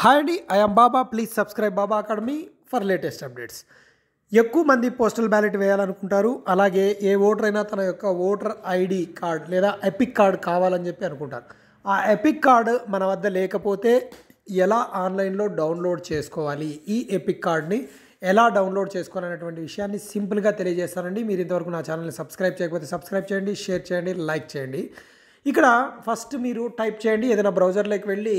hi అండి I'm Baba please subscribe Baba academy for latest updates ఎక్కువ మంది పోస్టల్ బ్యాలెట్ వేయాలనుకుంటారు అలాగే ఏ ఓటర్ అయినా తన యొక్క ఓటర్ ఐడి కార్డ్ లేదా ఎపిక్ కార్డ్ కావాలని చెప్పి అనుకుంటారు ఆ ఎపిక్ కార్డ్ మన వద్ద లేకపోతే ఎలా ఆన్లైన్లో డౌన్లోడ్ చేసుకోవాలి ఈ ఎపిక్ కార్డ్ని ఎలా డౌన్లోడ్ చేసుకోవాలనేటువంటి విషయాన్ని సింపుల్గా తెలియజేస్తానండి మీరు ఇంతవరకు నా ఛానల్ని సబ్స్క్రైబ్ చేయకపోతే సబ్స్క్రైబ్ చేయండి షేర్ చేయండి లైక్ చేయండి ఇక్కడ ఫస్ట్ మీరు టైప్ చేయండి ఏదైనా బ్రౌజర్లోకి వెళ్ళి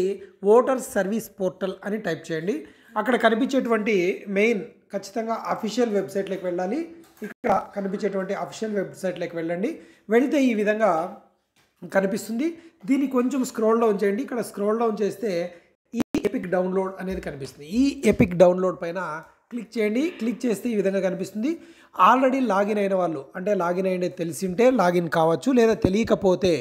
ఓటర్ సర్వీస్ పోర్టల్ అని టైప్ చేయండి అక్కడ కనిపించేటువంటి మెయిన్ ఖచ్చితంగా అఫీషియల్ వెబ్సైట్లోకి వెళ్ళాలి ఇక్కడ కనిపించేటువంటి అఫీషియల్ వెబ్సైట్లోకి వెళ్ళండి వెళితే ఈ విధంగా కనిపిస్తుంది దీన్ని కొంచెం స్క్రోల్ డౌన్ చేయండి ఇక్కడ స్క్రోల్ డౌన్ చేస్తే ఈ ఎపిక్ డౌన్లోడ్ అనేది కనిపిస్తుంది ఈ ఎపిక్ డౌన్లోడ్ పైన క్లిక్ చేయండి క్లిక్ చేస్తే ఈ విధంగా కనిపిస్తుంది ఆల్రెడీ లాగిన్ అయిన వాళ్ళు అంటే లాగిన్ తెలిసి ఉంటే లాగిన్ కావచ్చు లేదా తెలియకపోతే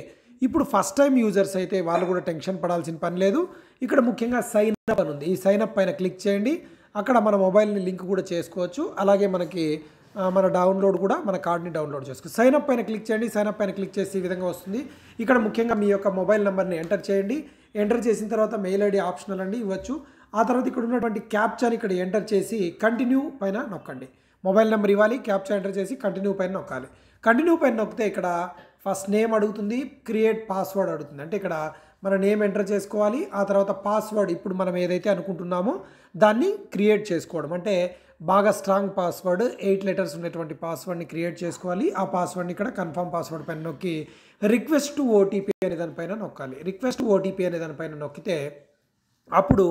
ఇప్పుడు ఫస్ట్ టైం యూజర్స్ అయితే వాళ్ళు కూడా టెన్షన్ పడాల్సిన పని లేదు ఇక్కడ ముఖ్యంగా సైన్అప్ అని ఉంది ఈ సైన్అప్ పైన క్లిక్ చేయండి అక్కడ మన మొబైల్ని లింక్ కూడా చేసుకోవచ్చు అలాగే మనకి మన డౌన్లోడ్ కూడా మన కార్డ్ని డౌన్లోడ్ చేసుకోవచ్చు సైన్అప్ పైన క్లిక్ చేయండి సైన్అప్ పైన క్లిక్ చేసి ఈ విధంగా వస్తుంది ఇక్కడ ముఖ్యంగా మీ యొక్క మొబైల్ నెంబర్ని ఎంటర్ చేయండి ఎంటర్ చేసిన తర్వాత మెయిల్ ఐడి ఆప్షనల్ అండి ఇవ్వచ్చు ఆ తర్వాత ఇక్కడ ఉన్నటువంటి క్యాప్చర్ ఇక్కడ ఎంటర్ చేసి కంటిన్యూ పైన నొక్కండి మొబైల్ నెంబర్ ఇవ్వాలి క్యాప్చర్ ఎంటర్ చేసి కంటిన్యూ పైన నొక్కాలి కంటిన్యూ పైన నొక్కితే ఇక్కడ ఫస్ట్ నేమ్ అడుగుతుంది క్రియేట్ పాస్వర్డ్ అడుగుతుంది అంటే ఇక్కడ మన నేమ్ ఎంటర్ చేసుకోవాలి ఆ తర్వాత పాస్వర్డ్ ఇప్పుడు మనం ఏదైతే అనుకుంటున్నామో దాన్ని క్రియేట్ చేసుకోవడం అంటే బాగా స్ట్రాంగ్ పాస్వర్డ్ ఎయిట్ లెటర్స్ ఉన్నటువంటి పాస్వర్డ్ని క్రియేట్ చేసుకోవాలి ఆ పాస్వర్డ్ని ఇక్కడ కన్ఫర్మ్ పాస్వర్డ్ పైన నొక్కి రిక్వెస్ట్ ఓటీపీ అనే దానిపైన నొక్కాలి రిక్వెస్ట్ ఓటీపీ అనే దానిపైన నొక్కితే అప్పుడు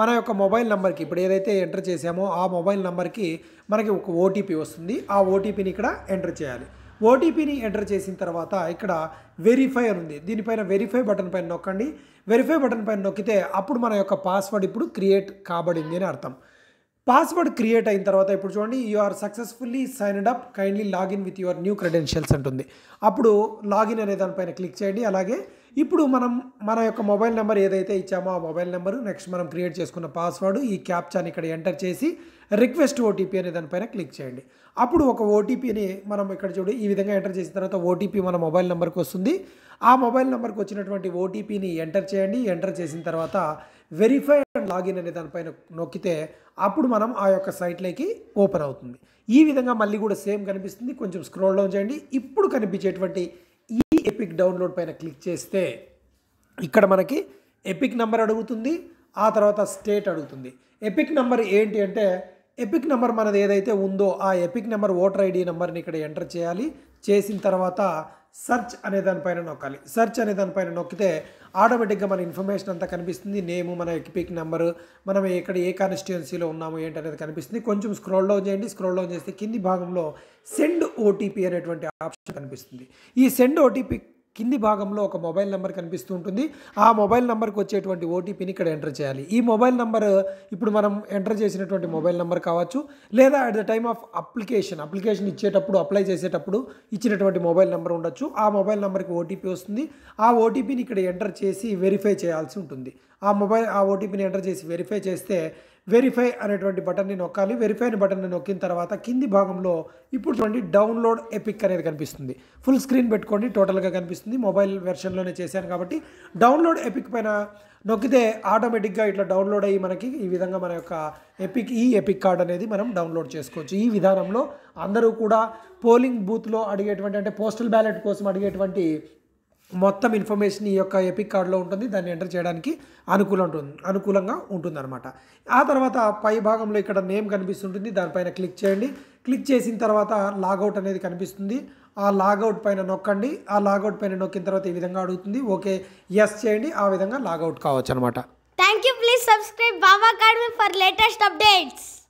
మన యొక్క మొబైల్ నెంబర్కి ఇప్పుడు ఏదైతే ఎంటర్ చేసామో ఆ మొబైల్ నెంబర్కి మనకి ఒక ఓటీపీ వస్తుంది ఆ ఓటీపీని ఇక్కడ ఎంటర్ చేయాలి ఓటీపీని ఎంటర్ చేసిన తర్వాత ఇక్కడ వెరిఫై అని ఉంది దీనిపైన వెరిఫై బటన్ పైన నొక్కండి వెరిఫై బటన్ పైన నొక్కితే అప్పుడు మన యొక్క పాస్వర్డ్ ఇప్పుడు క్రియేట్ కాబడింది అని అర్థం పాస్వర్డ్ క్రియేట్ అయిన తర్వాత ఇప్పుడు చూడండి you are successfully signed up kindly login with your new credentials అంటుంది అప్పుడు లాగిన్ అనే దానిపైన క్లిక్ చేయండి అలాగే ఇప్పుడు మనం మన యొక్క మొబైల్ నెంబర్ ఏదైతే ఇచ్చామో ఆ మొబైల్ నెంబరు నెక్స్ట్ మనం క్రియేట్ చేసుకున్న పాస్వర్డ్ ఈ క్యాప్చాని ఇక్కడ ఎంటర్ చేసి రిక్వెస్ట్ ఓటీపీ అనే దానిపైన క్లిక్ చేయండి అప్పుడు ఒక ఓటీపీని మనం ఇక్కడ చూడు ఈ విధంగా ఎంటర్ చేసిన తర్వాత ఓటీపీ మన మొబైల్ నెంబర్కి వస్తుంది ఆ మొబైల్ నెంబర్కి వచ్చినటువంటి ఓటీపీని ఎంటర్ చేయండి ఎంటర్ చేసిన తర్వాత వెరిఫై అండ్ లాగిన్ అనే దానిపైన నొక్కితే అప్పుడు మనం ఆ యొక్క సైట్లోకి ఓపెన్ అవుతుంది ఈ విధంగా మళ్ళీ కూడా సేమ్ కనిపిస్తుంది కొంచెం స్క్రోల్ డౌన్ చేయండి ఇప్పుడు కనిపించేటువంటి ఎపిక్ డౌన్లోడ్ పైన క్లిక్ చేస్తే ఇక్కడ మనకి ఎపిక్ నెంబర్ అడుగుతుంది ఆ తర్వాత స్టేట్ అడుగుతుంది ఎపిక్ నెంబర్ ఏంటి అంటే ఎపిక్ నెంబర్ మనది ఏదైతే ఉందో ఆ ఎపిక్ నెంబర్ ఓటర్ ఐడి నెంబర్ని ఇక్కడ ఎంటర్ చేయాలి చేసిన తర్వాత సర్చ్ అనే దానిపైన నొక్కాలి సర్చ్ అనే దానిపైన నొక్కితే ఆటోమేటిక్గా మన ఇన్ఫర్మేషన్ అంతా కనిపిస్తుంది నేము మన ఎక్పిక్ నెంబరు మనం ఎక్కడ ఏ కాన్స్టిట్యున్సీలో ఉన్నాము ఏంటి అనేది కనిపిస్తుంది కొంచెం స్క్రోల్ డౌన్ చేయండి స్క్రోల్ డౌన్ చేస్తే కింది భాగంలో సెండ్ ఓటీపీ అనేటువంటి ఆప్షన్ కనిపిస్తుంది ఈ సెండ్ ఓటీపీ కింది భాగంలో ఒక మొబైల్ నెంబర్ కనిపిస్తూ ఉంటుంది ఆ మొబైల్ నెంబర్కి వచ్చేటువంటి ఓటీపీని ఇక్కడ ఎంటర్ చేయాలి ఈ మొబైల్ నెంబర్ ఇప్పుడు మనం ఎంటర్ చేసినటువంటి మొబైల్ నెంబర్ కావచ్చు లేదా at the time of application application ఇచ్చేటప్పుడు అప్లై చేసేటప్పుడు ఇచ్చినటువంటి మొబైల్ నెంబర్ ఉండొచ్చు ఆ మొబైల్ నెంబర్కి ఓటీపీ వస్తుంది ఆ ఓటీపీని ఇక్కడ ఎంటర్ చేసి వెరిఫై చేయాల్సి ఉంటుంది ఆ మొబైల్ ఆ ఓటీపీని ఎంటర్ చేసి వెరిఫై చేస్తే వెరిఫై అనేటువంటి బటన్ని నొక్కాలి వెరిఫై అనే బటన్ని నొక్కిన తర్వాత కింది భాగంలో ఇప్పుడు చూడండి డౌన్లోడ్ ఎపిక్ అనేది కనిపిస్తుంది ఫుల్ స్క్రీన్ పెట్టుకోండి టోటల్గా కనిపిస్తుంది మొబైల్ వెర్షన్లోనే చేశాను కాబట్టి డౌన్లోడ్ ఎపిక్ పైన నొక్కితే ఆటోమేటిక్గా ఇట్లా డౌన్లోడ్ అయ్యి మనకి ఈ విధంగా మన యొక్క ఎపిక్ ఈ ఎపిక్ కార్డ్ అనేది మనం డౌన్లోడ్ చేసుకోవచ్చు ఈ విధానంలో అందరూ కూడా పోలింగ్ బూత్లో అడిగేటువంటి అంటే పోస్టల్ బ్యాలెట్ కోసం అడిగేటువంటి మొత్తం ఇన్ఫర్మేషన్ ఈ యొక్క ఎపిక్ కార్డులో ఉంటుంది దాన్ని ఎంటర్ చేయడానికి అనుకూలం ఉంటుంది అనుకూలంగా ఉంటుందన్నమాట ఆ తర్వాత పై భాగంలో ఇక్కడ నేమ్ కనిపిస్తుంటుంది దానిపైన క్లిక్ చేయండి క్లిక్ చేసిన తర్వాత లాగౌట్ అనేది కనిపిస్తుంది ఆ లాగౌట్ పైన నొక్కండి ఆ లాగౌట్ పైన నొక్కిన తర్వాత ఈ విధంగా అడుగుతుంది ఓకే ఎస్ చేయండి ఆ విధంగా లాగౌట్ కావచ్చు అనమాట thank you please subscribe Baba academy for latest updates